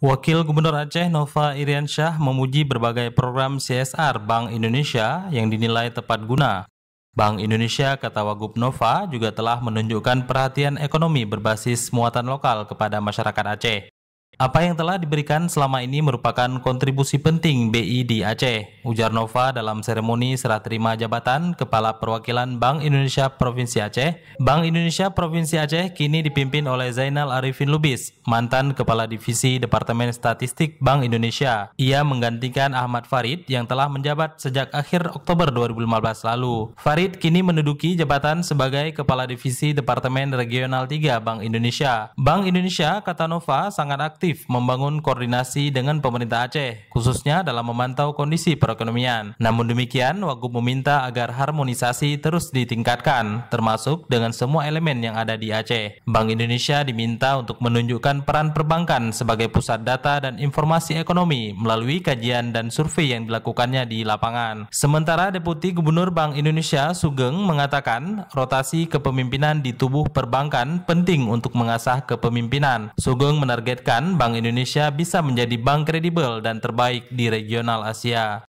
Wakil Gubernur Aceh Nova Iriansyah memuji berbagai program CSR Bank Indonesia yang dinilai tepat guna. Bank Indonesia, kata Wagub Nova, juga telah menunjukkan perhatian ekonomi berbasis muatan lokal kepada masyarakat Aceh. Apa yang telah diberikan selama ini merupakan kontribusi penting BI di Aceh, ujar Nova dalam seremoni serah terima jabatan Kepala Perwakilan Bank Indonesia Provinsi Aceh. Bank Indonesia Provinsi Aceh kini dipimpin oleh Zainal Arifin Lubis, mantan Kepala Divisi Departemen Statistik Bank Indonesia. Ia menggantikan Ahmad Farid yang telah menjabat sejak akhir Oktober 2015 lalu. Farid kini menduduki jabatan sebagai Kepala Divisi Departemen Regional 3 Bank Indonesia. Bank Indonesia, kata Nova, sangat aktif aktif membangun koordinasi dengan pemerintah Aceh khususnya dalam memantau kondisi perekonomian. Namun demikian, Wagub meminta agar harmonisasi terus ditingkatkan, termasuk dengan semua elemen yang ada di Aceh. Bank Indonesia diminta untuk menunjukkan peran perbankan sebagai pusat data dan informasi ekonomi melalui kajian dan survei yang dilakukannya di lapangan. Sementara Deputi Gubernur Bank Indonesia Sugeng mengatakan rotasi kepemimpinan di tubuh perbankan penting untuk mengasah kepemimpinan. Sugeng menargetkan Bank Indonesia bisa menjadi bank kredibel dan terbaik terbaik di regional Asia.